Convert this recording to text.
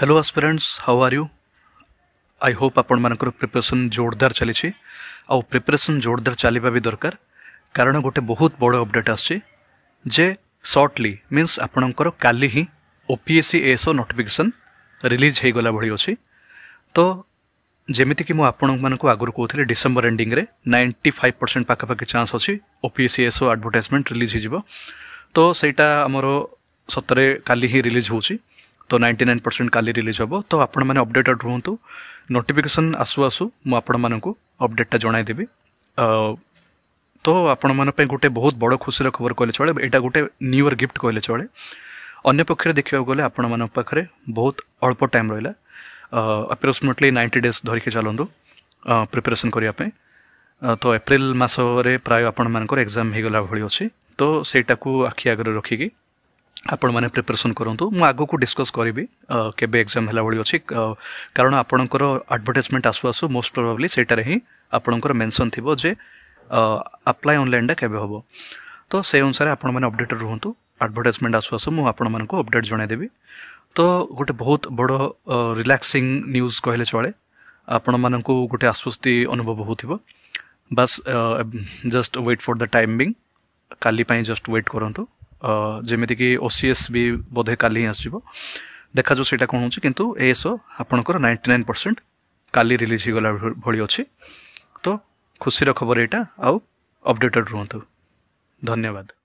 hello aspirants how are you I hope आपण मान preparation जोरदार चली प्रिपरेशन जोरदार चलवा भी दरकार कारण गोटे बहुत बड़ अपडेट जे सॉर्टली मीन्स आपणकर काली ही ओपीएससी एएसओ नोटिफिकेशन रिलीज हो गला भली अच्छे तो जमीक मुझे आगर कहते डिसेम्बर एंडिंग में नाइंटी फाइव परसेंट पाखापाखि चान्स अच्छी ओपीएससी एएसओ आडभर्टाइजमेंट रिलीज हो तो सहीटा आमर सतरे काली ही रिलीज होती ତ ନାଇଣ୍ଟି ନାଇନ୍ ପରସେଣ୍ଟ କାଲି ରିଲିଜ୍ ହେବ ତ ଆପଣମାନେ ଅପଡ଼େଟେଡ୍ ରୁହନ୍ତୁ ନୋଟିଫିକେସନ୍ ଆସୁ ଆସୁ ମୁଁ ଆପଣମାନଙ୍କୁ ଅପଡ଼େଟ୍ଟା ଜଣାଇଦେବି ତ ଆପଣମାନଙ୍କ ପାଇଁ ଗୋଟେ ବହୁତ ବଡ଼ ଖୁସିର ଖବର କହିଲେ ଚଳେ ଏଇଟା ଗୋଟେ ନ୍ୟୁ ଇୟର୍ ଗିଫ୍ଟ କହିଲେ ଚଳେ ଅନ୍ୟ ପକ୍ଷରେ ଦେଖିବାକୁ ଗଲେ ଆପଣମାନଙ୍କ ପାଖରେ ବହୁତ ଅଳ୍ପ ଟାଇମ୍ ରହିଲା ଆପ୍ରୋକ୍ସିମେଟଲି ନାଇଣ୍ଟି ଡେଜ୍ ଧରିକି ଚାଲନ୍ତୁ ପ୍ରିପାରେସନ୍ କରିବା ପାଇଁ ତ ଏପ୍ରିଲ ମାସରେ ପ୍ରାୟ ଆପଣମାନଙ୍କର ଏକ୍ଜାମ୍ ହୋଇଗଲା ଭଳି ଅଛି ତ ସେଇଟାକୁ ଆଖି ଆଗରେ ରଖିକି ଆପଣମାନେ ପ୍ରିପାରେସନ୍ କରନ୍ତୁ ମୁଁ ଆଗକୁ ଡିସ୍କସ୍ କରିବି କେବେ ଏକ୍ଜାମ୍ ହେଲା ଭଳି ଅଛି କାରଣ ଆପଣଙ୍କର ଆଡ଼ଭର୍ଟାଇଜମେଣ୍ଟ ଆସୁ ଆସୁ ମୋଷ୍ଟ ପ୍ରୋବାବ୍ଲି ସେଇଟାରେ ହିଁ ଆପଣଙ୍କର ମେନ୍ସନ୍ ଥିବ ଯେ ଆପ୍ଲାଏ ଅନଲାଇନ୍ଟା କେବେ ହେବ ତ ସେ ଅନୁସାରେ ଆପଣମାନେ ଅପଡ଼େଟ୍ ରୁହନ୍ତୁ ଆଡ଼ଭର୍ଟାଇଜମେଣ୍ଟ ଆସୁ ଆସୁ ମୁଁ ଆପଣମାନଙ୍କୁ ଅପଡ଼େଟ୍ ଜଣାଇଦେବି ତ ଗୋଟେ ବହୁତ ବଡ଼ ରିଲାକ୍ସିଂ ନ୍ୟୁଜ୍ କହିଲେ ଚଳେ ଆପଣମାନଙ୍କୁ ଗୋଟେ ଆଶ୍ୱସ୍ତି ଅନୁଭବ ହେଉଥିବ ବାସ୍ just wait for the timing କାଲି ପାଇଁ ଜଷ୍ଟ ୱେଟ୍ କରନ୍ତୁ ଯେମିତିକି ଓ ସି ଏସ୍ ବି ବୋଧେ କାଲି ହିଁ ଆସିଯିବ ଦେଖାଯାଉ ସେଇଟା କ'ଣ ହେଉଛି କିନ୍ତୁ ଏଏସ୍ଓ ଆପଣଙ୍କର ନାଇଣ୍ଟି ନାଇନ୍ ପରସେଣ୍ଟ କାଲି ରିଲିଜ୍ ହେଇଗଲା ଭଳି ଅଛି ତ ଖୁସିର ଖବର ଏଇଟା ଆଉ ଅପଡ଼େଟେଡ଼୍ ରୁହନ୍ତୁ ଧନ୍ୟବାଦ